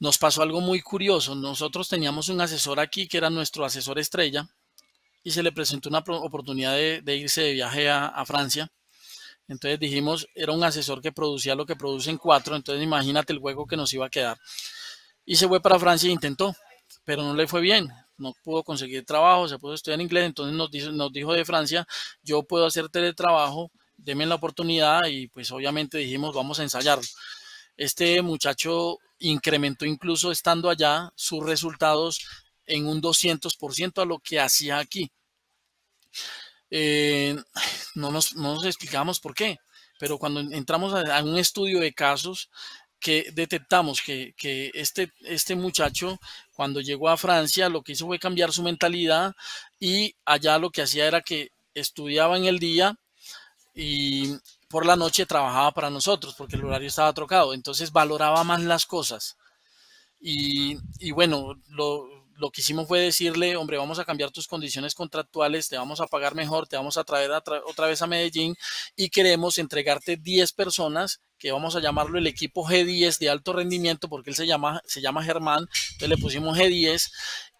nos pasó algo muy curioso. Nosotros teníamos un asesor aquí que era nuestro asesor estrella y se le presentó una oportunidad de, irse de viaje a, Francia. Entonces dijimos, era un asesor que producía lo que producen cuatro, entonces imagínate el hueco que nos iba a quedar. Y se fue para Francia e intentó, pero no le fue bien, no pudo conseguir trabajo, se a estudiar inglés, entonces nos dijo, nos dijo de Francia, yo puedo hacer teletrabajo, deme la oportunidad y pues obviamente dijimos, vamos a ensayarlo. Este muchacho incrementó incluso estando allá sus resultados en un 200% a lo que hacía aquí. Eh, no, nos, explicamos por qué, pero cuando entramos a, un estudio de casos que detectamos que, que, este, este muchacho cuando llegó a Francia lo que hizo fue cambiar su mentalidad y allá lo que hacía era que estudiaba en el día, y por la noche trabajaba para nosotros porque el horario estaba trocado, entonces valoraba más las cosas. Y, bueno, lo, lo, que hicimos fue decirle, hombre, vamos a cambiar tus condiciones contractuales, te vamos a pagar mejor, te vamos a traer otra vez a Medellín y queremos entregarte 10 personas que vamos a llamarlo el equipo G10 de alto rendimiento porque él se llama, se llama Germán, entonces le pusimos G10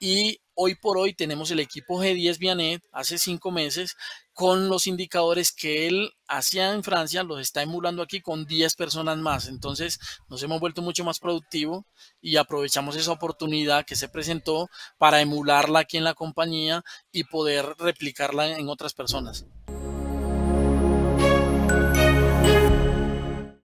y hoy por hoy tenemos el equipo G10 Vianet hace cinco meses con los indicadores que él hacía en Francia, los está emulando aquí con 10 personas más. Entonces nos hemos vuelto mucho más productivo y aprovechamos esa oportunidad que se presentó para emularla aquí en la compañía y poder replicarla en otras personas.